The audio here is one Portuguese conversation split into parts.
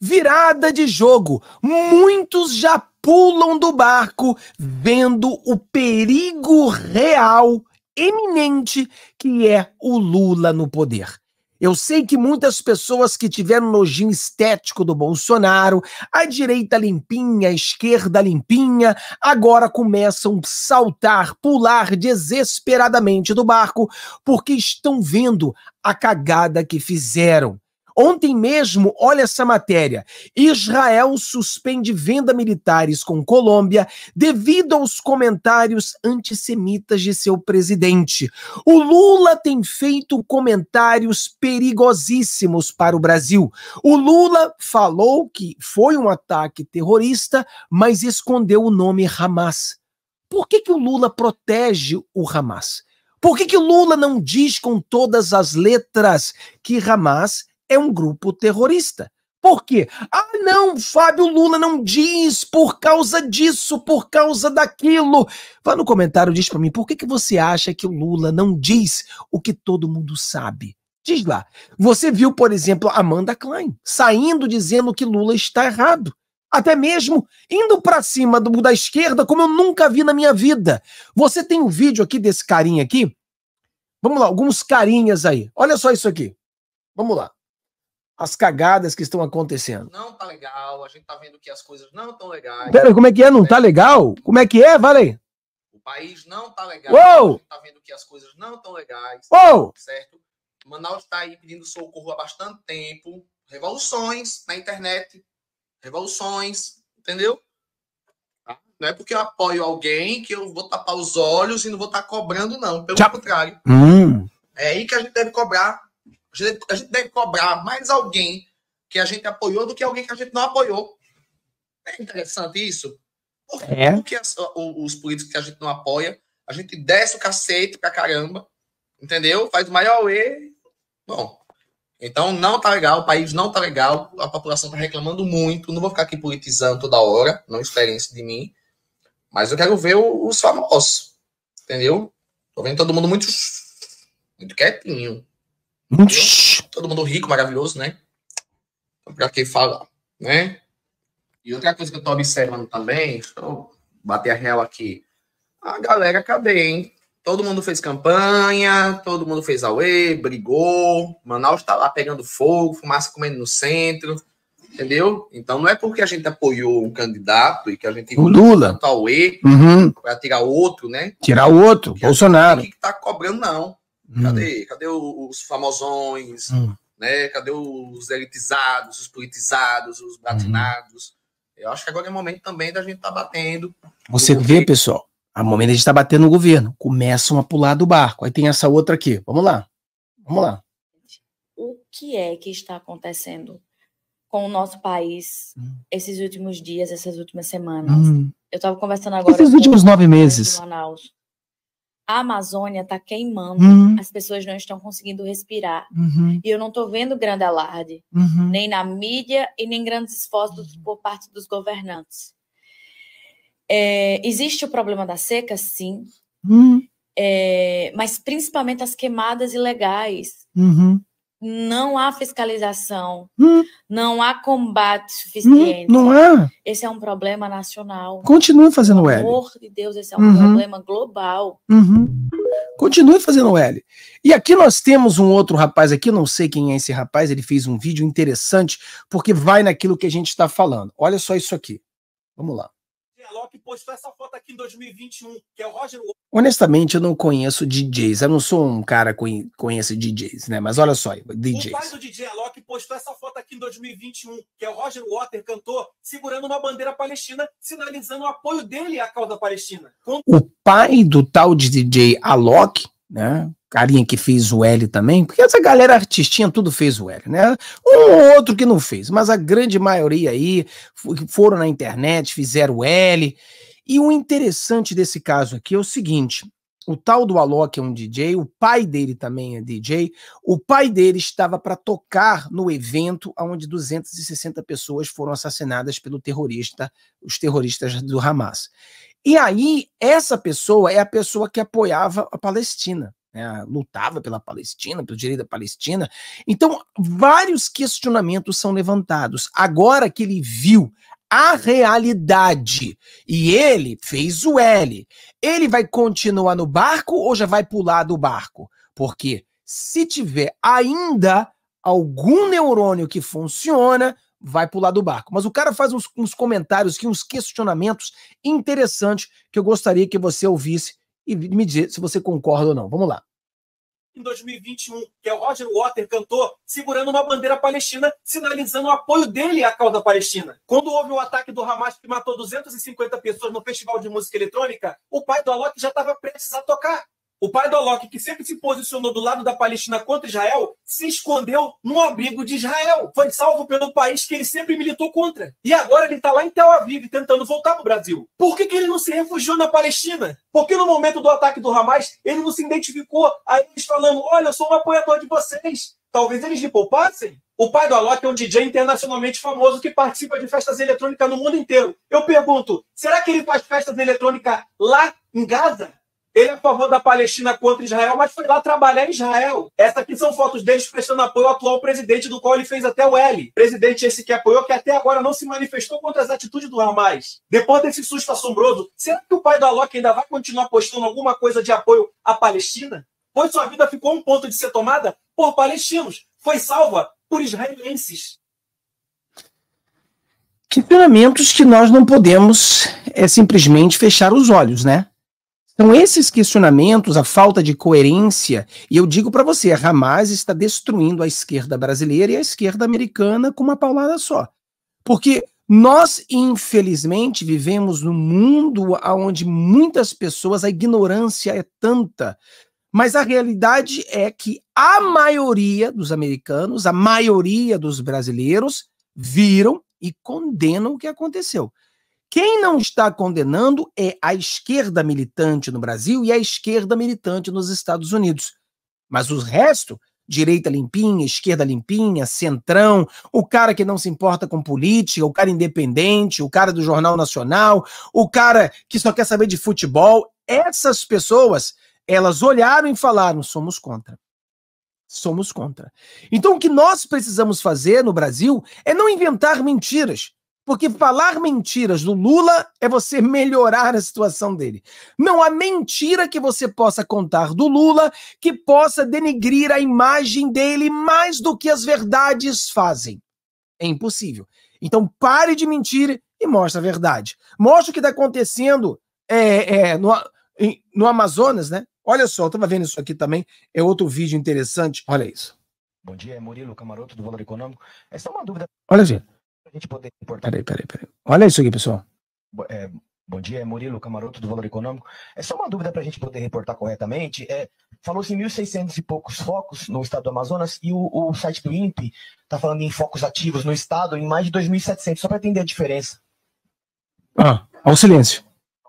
Virada de jogo. Muitos já pulam do barco vendo o perigo real, eminente, que é o Lula no poder. Eu sei que muitas pessoas que tiveram nojinho estético do Bolsonaro, a direita limpinha, a esquerda limpinha, agora começam a saltar, pular desesperadamente do barco, porque estão vendo a cagada que fizeram. Ontem mesmo, olha essa matéria: Israel suspende venda militares com Colômbia devido aos comentários antissemitas de seu presidente. O Lula tem feito comentários perigosíssimos para o Brasil. O Lula falou que foi um ataque terrorista, mas escondeu o nome Hamas. Por que, que o Lula protege o Hamas? Por que, que o Lula não diz com todas as letras que Hamas é um grupo terrorista. Por quê? Ah, não, Fábio Lula não diz por causa disso, por causa daquilo. Vá no comentário, diz para mim, por que, que você acha que o Lula não diz o que todo mundo sabe? Diz lá. Você viu, por exemplo, Amanda Klein saindo dizendo que Lula está errado. Até mesmo indo para cima do, da esquerda, como eu nunca vi na minha vida. Você tem um vídeo aqui desse carinha aqui? Vamos lá, alguns carinhas aí. Olha só isso aqui. Vamos lá as cagadas que estão acontecendo. Não tá legal, a gente tá vendo que as coisas não tão legais. Pera, como é que é? Não tá né? legal? Como é que é? Vale O país não tá legal. Uou! A gente tá vendo que as coisas não tão legais. Uou! Certo? Manaus está aí pedindo socorro há bastante tempo. Revoluções na internet. Revoluções, entendeu? Tá? Não é porque eu apoio alguém que eu vou tapar os olhos e não vou estar tá cobrando, não. Pelo Tchau. contrário. Hum. É aí que a gente deve cobrar a gente deve cobrar mais alguém que a gente apoiou do que alguém que a gente não apoiou. É interessante isso. Por é. que as, os políticos que a gente não apoia, a gente desce o cacete pra caramba, entendeu? Faz o maior e. Bom, então não tá legal, o país não tá legal, a população tá reclamando muito. Não vou ficar aqui politizando toda hora, não esperem isso de mim. Mas eu quero ver os famosos, entendeu? Tô vendo todo mundo muito, muito quietinho. Todo mundo rico, maravilhoso, né? Então, pra que falar, né? E outra coisa que eu tô observando também, deixa eu bater a real aqui. A galera, cadê, hein? Todo mundo fez campanha, todo mundo fez auê, brigou. Manaus tá lá pegando fogo, fumaça comendo no centro, entendeu? Então não é porque a gente apoiou um candidato e que a gente. O Lula. Auê uhum. Pra tirar outro, né? Tirar o outro, porque Bolsonaro. O que tá cobrando, não. Cadê? Hum. Cadê os famosões? Hum. Né? Cadê os elitizados, os politizados, os batinados? Hum. Eu acho que agora é o momento também da gente estar tá batendo. Você vê, pessoal, a é momento a gente está batendo no governo. Começam a pular do barco. Aí tem essa outra aqui. Vamos lá. Vamos lá. O que é que está acontecendo com o nosso país hum. esses últimos dias, essas últimas semanas? Hum. Eu estava conversando agora. Esses últimos nove meses. Manaus, a Amazônia está queimando, uhum. as pessoas não estão conseguindo respirar. Uhum. E eu não estou vendo grande alarde, uhum. nem na mídia e nem grandes esforços uhum. por parte dos governantes. É, existe o problema da seca, sim, uhum. é, mas principalmente as queimadas ilegais. Uhum não há fiscalização, hum. não há combate suficiente. Hum, não é? Esse é um problema nacional. Continue fazendo L. web. Pelo amor de Deus, esse é um uhum. problema global. Uhum. Continue fazendo L. E aqui nós temos um outro rapaz aqui, não sei quem é esse rapaz, ele fez um vídeo interessante, porque vai naquilo que a gente está falando. Olha só isso aqui. Vamos lá que postou essa foto aqui em 2021, que é o Roger. Honestamente, eu não conheço DJs. Eu não sou um cara que conhece DJs, né? Mas olha só, DJs. O pai do DJ Alok postou essa foto aqui em 2021, que é o Roger Water, cantor, segurando uma bandeira palestina, sinalizando o apoio dele à causa palestina. O pai do tal de DJ Alok, né? carinha que fez o L também, porque essa galera artistinha tudo fez o L, né? Um ou outro que não fez, mas a grande maioria aí foram na internet, fizeram o L. E o interessante desse caso aqui é o seguinte: o tal do Alok é um DJ, o pai dele também é DJ. O pai dele estava para tocar no evento onde 260 pessoas foram assassinadas pelo terrorista, os terroristas do Hamas. E aí, essa pessoa é a pessoa que apoiava a Palestina né, lutava pela Palestina, pelo direito da Palestina. Então, vários questionamentos são levantados. Agora que ele viu a realidade e ele fez o L, ele vai continuar no barco ou já vai pular do barco? Porque se tiver ainda algum neurônio que funciona, vai pular do barco. Mas o cara faz uns, uns comentários aqui, uns questionamentos interessantes que eu gostaria que você ouvisse e me dizer se você concorda ou não. Vamos lá. Em 2021, que é o Roger Water, cantor, segurando uma bandeira palestina, sinalizando o apoio dele à causa palestina. Quando houve o ataque do Hamas que matou 250 pessoas no Festival de Música Eletrônica, o pai do Alok já estava prestes a tocar. O pai do Alok, que sempre se posicionou do lado da Palestina contra Israel, se escondeu no abrigo de Israel. Foi salvo pelo país que ele sempre militou contra. E agora ele está lá em Tel Aviv tentando voltar para o Brasil. Por que, que ele não se refugiou na Palestina? Porque no momento do ataque do Hamas, ele não se identificou a eles falando: olha, eu sou um apoiador de vocês. Talvez eles lhe poupassem? O pai do Alok é um DJ internacionalmente famoso que participa de festas eletrônicas no mundo inteiro. Eu pergunto, será que ele faz festas eletrônicas lá em Gaza? Ele é a favor da Palestina contra Israel, mas foi lá trabalhar em Israel. Essas aqui são fotos deles prestando apoio ao atual presidente, do qual ele fez até o L. Presidente esse que apoiou, que até agora não se manifestou contra as atitudes do Hamas. Depois desse susto assombroso, será que o pai do Alok ainda vai continuar postando alguma coisa de apoio à Palestina? Pois sua vida ficou um ponto de ser tomada por palestinos. Foi salva por israelenses. Que Temperamentos que nós não podemos é simplesmente fechar os olhos, né? Então, esses questionamentos, a falta de coerência, e eu digo para você, a Hamas está destruindo a esquerda brasileira e a esquerda americana com uma paulada só. Porque nós, infelizmente, vivemos num mundo onde muitas pessoas, a ignorância é tanta, mas a realidade é que a maioria dos americanos, a maioria dos brasileiros, viram e condenam o que aconteceu. Quem não está condenando é a esquerda militante no Brasil e a esquerda militante nos Estados Unidos. Mas o resto, direita limpinha, esquerda limpinha, centrão, o cara que não se importa com política, o cara independente, o cara do Jornal Nacional, o cara que só quer saber de futebol, essas pessoas, elas olharam e falaram: somos contra. Somos contra. Então, o que nós precisamos fazer no Brasil é não inventar mentiras. Porque falar mentiras do Lula é você melhorar a situação dele. Não há mentira que você possa contar do Lula que possa denegrir a imagem dele mais do que as verdades fazem. É impossível. Então pare de mentir e mostre a verdade. Mostre o que está acontecendo é, é, no, em, no Amazonas, né? Olha só, eu estava vendo isso aqui também. É outro vídeo interessante. Olha isso. Bom dia, é Murilo Camaroto, do Valor Econômico. Essa É só uma dúvida. Olha, gente a gente poder importar. Peraí, peraí, peraí. Olha isso aqui, pessoal. É, bom dia, Murilo Camaroto, do Valor Econômico. É só uma dúvida para a gente poder reportar corretamente. É, Falou-se em 1.600 e poucos focos no estado do Amazonas e o, o site do INPE está falando em focos ativos no estado em mais de 2.700, só para entender a diferença. Ah, ao silêncio.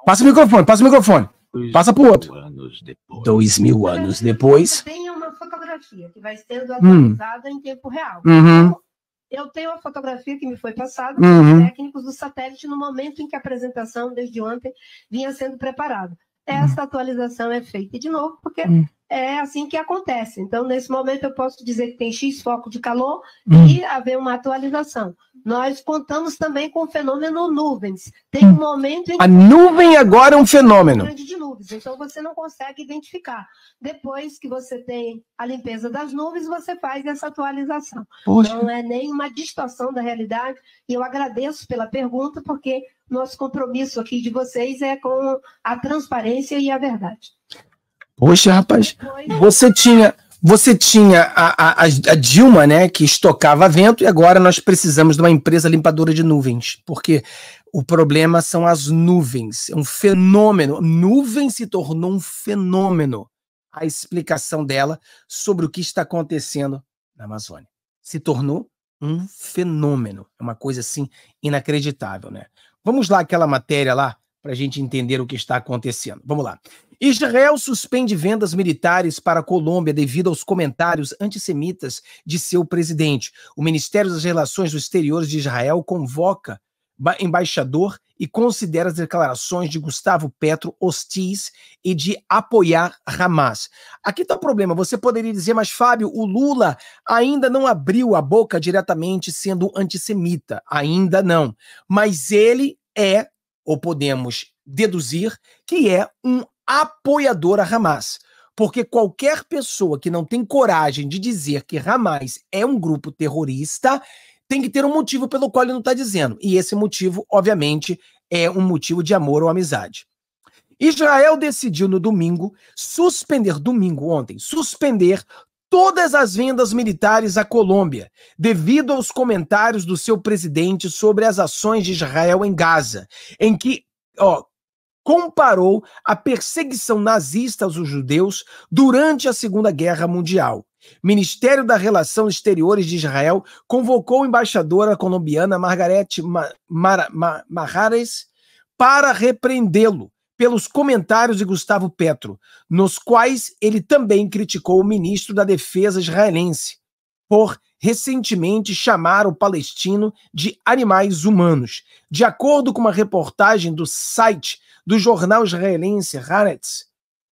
Passa o microfone, passa o microfone. Passa para o outro. Anos depois. Dois mil anos depois. Tem uma fotografia que vai sendo hum. atualizada hum. em tempo real. Uhum. Então, eu tenho a fotografia que me foi passada uhum. técnicos do satélite no momento em que a apresentação, desde ontem, vinha sendo preparada. Essa atualização é feita de novo, porque uhum é assim que acontece. Então, nesse momento, eu posso dizer que tem X foco de calor hum. e haver uma atualização. Nós contamos também com o fenômeno nuvens. Tem um hum. momento em que. A nuvem agora é um fenômeno. Grande de nuvens, então você não consegue identificar. Depois que você tem a limpeza das nuvens, você faz essa atualização. Poxa. Não é nenhuma distorção da realidade. E eu agradeço pela pergunta, porque nosso compromisso aqui de vocês é com a transparência e a verdade. Poxa, rapaz, você tinha, você tinha a, a, a, Dilma, né, que estocava vento, e agora nós precisamos de uma empresa limpadora de nuvens, porque o problema são as nuvens, é um fenômeno. Nuvem se tornou um fenômeno. A explicação dela sobre o que está acontecendo na Amazônia se tornou um fenômeno, é uma coisa assim inacreditável, né? Vamos lá aquela matéria lá para a gente entender o que está acontecendo. Vamos lá. Israel suspende vendas militares para a Colômbia devido aos comentários antissemitas de seu presidente. O Ministério das Relações Exteriores de Israel convoca embaixador e considera as declarações de Gustavo Petro hostis e de apoiar Hamas. Aqui está o problema. Você poderia dizer, mas Fábio, o Lula ainda não abriu a boca diretamente sendo antissemita. Ainda não. Mas ele é, ou podemos deduzir, que é um apoiador a Hamas. Porque qualquer pessoa que não tem coragem de dizer que Hamas é um grupo terrorista tem que ter um motivo pelo qual ele não está dizendo. E esse motivo, obviamente, é um motivo de amor ou amizade. Israel decidiu no domingo suspender domingo ontem, suspender todas as vendas militares à Colômbia, devido aos comentários do seu presidente sobre as ações de Israel em Gaza, em que ó, comparou a perseguição nazista aos judeus durante a Segunda Guerra Mundial. Ministério da Relações Exteriores de Israel convocou a embaixadora colombiana Margarete Ma Ma Marrares para repreendê-lo pelos comentários de Gustavo Petro, nos quais ele também criticou o ministro da Defesa israelense por recentemente chamar o palestino de animais humanos. De acordo com uma reportagem do site do jornal israelense Haaretz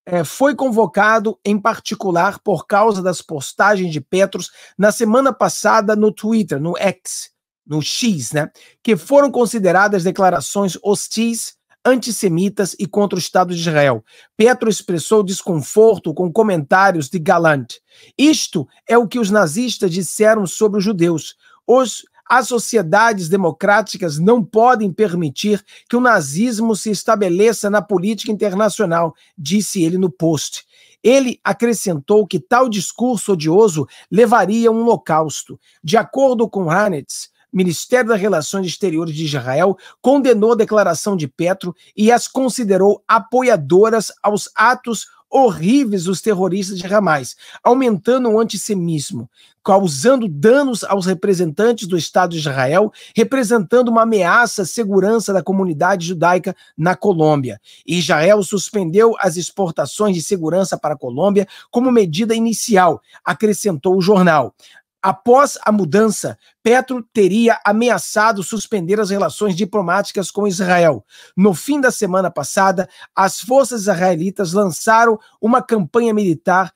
é, foi convocado em particular por causa das postagens de Petros na semana passada no Twitter, no X, no X, né, que foram consideradas declarações hostis, antissemitas e contra o Estado de Israel. Petro expressou desconforto com comentários de Galant. Isto é o que os nazistas disseram sobre os judeus. Os as sociedades democráticas não podem permitir que o nazismo se estabeleça na política internacional, disse ele no post. Ele acrescentou que tal discurso odioso levaria a um holocausto. De acordo com Hanetz, Ministério das Relações Exteriores de Israel, condenou a declaração de Petro e as considerou apoiadoras aos atos horríveis os terroristas de Hamas, aumentando o antissemismo, causando danos aos representantes do Estado de Israel, representando uma ameaça à segurança da comunidade judaica na Colômbia. Israel suspendeu as exportações de segurança para a Colômbia como medida inicial, acrescentou o jornal. Após a mudança, Petro teria ameaçado suspender as relações diplomáticas com Israel. No fim da semana passada, as forças israelitas lançaram uma campanha militar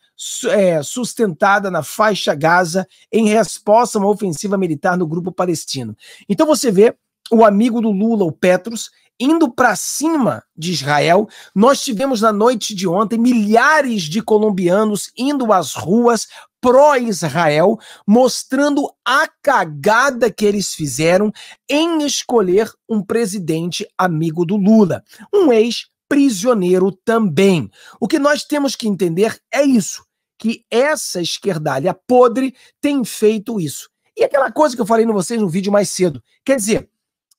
é, sustentada na faixa Gaza em resposta a uma ofensiva militar no grupo palestino. Então você vê o amigo do Lula, o Petros, indo para cima de Israel. Nós tivemos na noite de ontem milhares de colombianos indo às ruas pró-Israel, mostrando a cagada que eles fizeram em escolher um presidente amigo do Lula, um ex-prisioneiro também. O que nós temos que entender é isso, que essa esquerdalha podre tem feito isso. E aquela coisa que eu falei no vocês no vídeo mais cedo, quer dizer,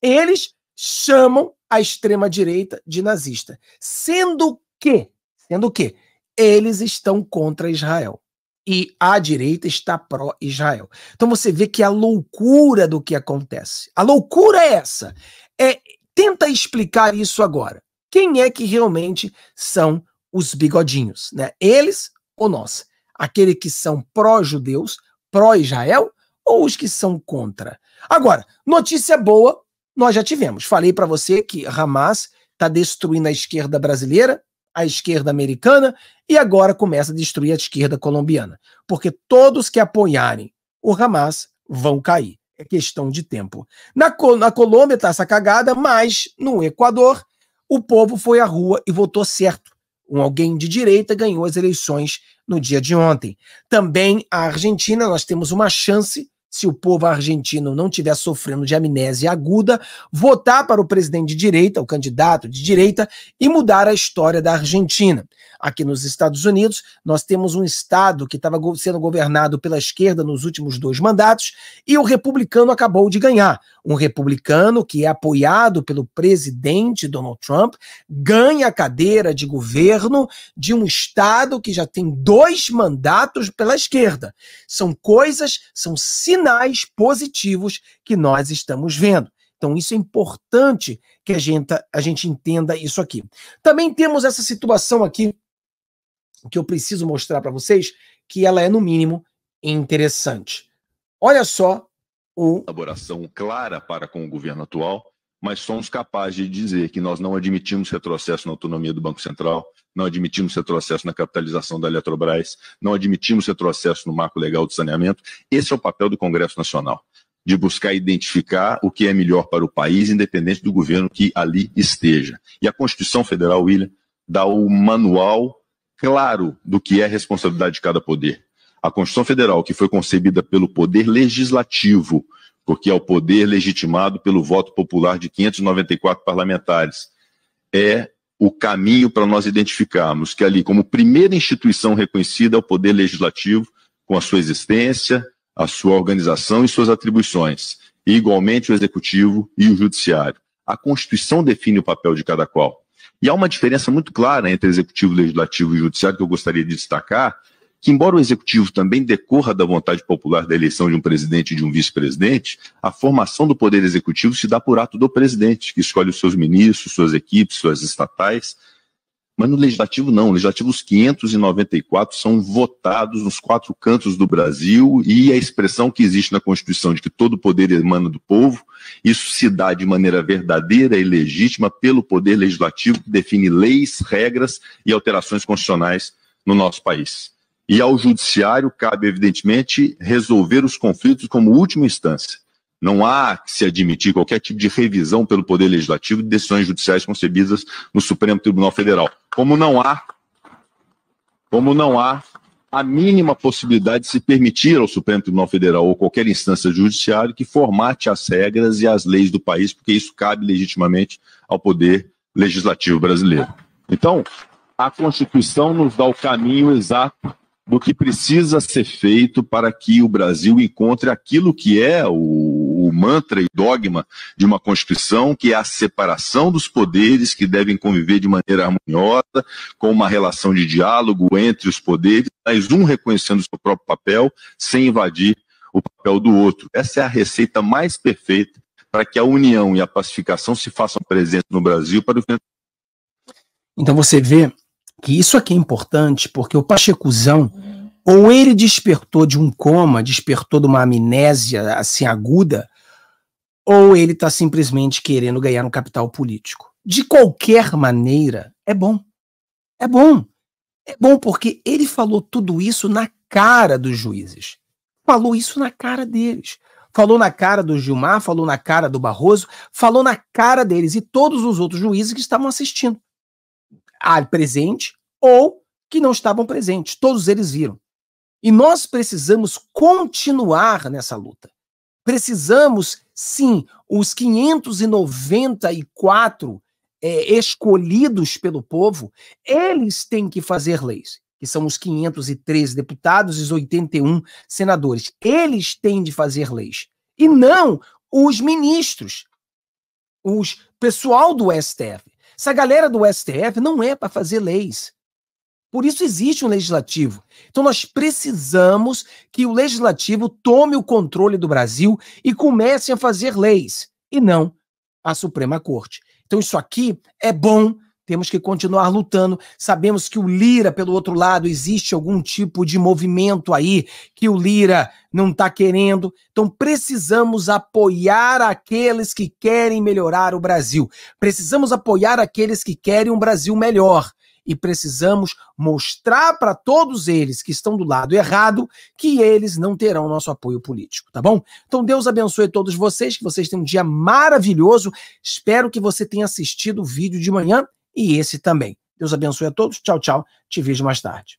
eles chamam a extrema direita de nazista, sendo que, sendo que eles estão contra Israel e a direita está pró-Israel. Então você vê que a loucura do que acontece. A loucura é essa. É, tenta explicar isso agora. Quem é que realmente são os bigodinhos? Né? Eles ou nós? Aquele que são pró-judeus, pró-Israel ou os que são contra? Agora, notícia boa nós já tivemos. Falei para você que Hamas está destruindo a esquerda brasileira, a esquerda americana e agora começa a destruir a esquerda colombiana, porque todos que apoiarem o Hamas vão cair. É questão de tempo. Na, na Colômbia está essa cagada, mas no Equador o povo foi à rua e votou certo. Um alguém de direita ganhou as eleições no dia de ontem. Também a Argentina, nós temos uma chance se o povo argentino não estiver sofrendo de amnésia aguda, votar para o presidente de direita, o candidato de direita, e mudar a história da Argentina. Aqui nos Estados Unidos, nós temos um Estado que estava sendo governado pela esquerda nos últimos dois mandatos e o republicano acabou de ganhar. Um republicano que é apoiado pelo presidente Donald Trump ganha a cadeira de governo de um Estado que já tem dois mandatos pela esquerda. São coisas, são sinais sinais positivos que nós estamos vendo. Então, isso é importante que a gente, a gente entenda isso aqui. Também temos essa situação aqui que eu preciso mostrar para vocês, que ela é, no mínimo, interessante. Olha só o. Colaboração clara para com o governo atual mas somos capazes de dizer que nós não admitimos retrocesso na autonomia do Banco Central, não admitimos retrocesso na capitalização da Eletrobras, não admitimos retrocesso no marco legal do saneamento. Esse é o papel do Congresso Nacional, de buscar identificar o que é melhor para o país, independente do governo que ali esteja. E a Constituição Federal, William, dá o manual claro do que é a responsabilidade de cada poder. A Constituição Federal, que foi concebida pelo Poder Legislativo, porque é o poder legitimado pelo voto popular de 594 parlamentares. É o caminho para nós identificarmos que ali, como primeira instituição reconhecida, é o poder legislativo, com a sua existência, a sua organização e suas atribuições, e igualmente o executivo e o judiciário. A Constituição define o papel de cada qual. E há uma diferença muito clara entre executivo, legislativo e judiciário que eu gostaria de destacar, que, embora o executivo também decorra da vontade popular da eleição de um presidente e de um vice-presidente, a formação do poder executivo se dá por ato do presidente, que escolhe os seus ministros, suas equipes, suas estatais. Mas no legislativo, não. No legislativo, os 594 são votados nos quatro cantos do Brasil e a expressão que existe na Constituição de que todo poder emana do povo, isso se dá de maneira verdadeira e legítima pelo poder legislativo que define leis, regras e alterações constitucionais no nosso país. E ao judiciário cabe, evidentemente, resolver os conflitos como última instância. Não há que se admitir qualquer tipo de revisão pelo Poder Legislativo de decisões judiciais concebidas no Supremo Tribunal Federal. Como não há, como não há a mínima possibilidade de se permitir ao Supremo Tribunal Federal ou qualquer instância judiciária que formate as regras e as leis do país, porque isso cabe legitimamente ao Poder Legislativo brasileiro. Então, a Constituição nos dá o caminho exato do que precisa ser feito para que o Brasil encontre aquilo que é o, o, mantra e dogma de uma Constituição, que é a separação dos poderes que devem conviver de maneira harmoniosa, com uma relação de diálogo entre os poderes, mas um reconhecendo o seu próprio papel sem invadir o papel do outro. Essa é a receita mais perfeita para que a união e a pacificação se façam presentes no Brasil para o Então você vê que isso aqui é importante porque o Pachecuzão, ou ele despertou de um coma, despertou de uma amnésia assim aguda, ou ele está simplesmente querendo ganhar um capital político. De qualquer maneira, é bom. É bom. É bom porque ele falou tudo isso na cara dos juízes. Falou isso na cara deles. Falou na cara do Gilmar, falou na cara do Barroso, falou na cara deles e todos os outros juízes que estavam assistindo presente ou que não estavam presentes. Todos eles viram. E nós precisamos continuar nessa luta. Precisamos, sim, os 594 é, escolhidos pelo povo, eles têm que fazer leis, que são os 513 deputados e os 81 senadores. Eles têm de fazer leis. E não os ministros, os pessoal do STF. Essa galera do STF não é para fazer leis. Por isso existe um legislativo. Então nós precisamos que o legislativo tome o controle do Brasil e comece a fazer leis, e não a Suprema Corte. Então isso aqui é bom temos que continuar lutando. Sabemos que o Lira, pelo outro lado, existe algum tipo de movimento aí que o Lira não está querendo. Então precisamos apoiar aqueles que querem melhorar o Brasil. Precisamos apoiar aqueles que querem um Brasil melhor. E precisamos mostrar para todos eles que estão do lado errado que eles não terão nosso apoio político, tá bom? Então Deus abençoe todos vocês, que vocês tenham um dia maravilhoso. Espero que você tenha assistido o vídeo de manhã e esse também. Deus abençoe a todos. Tchau, tchau. Te vejo mais tarde.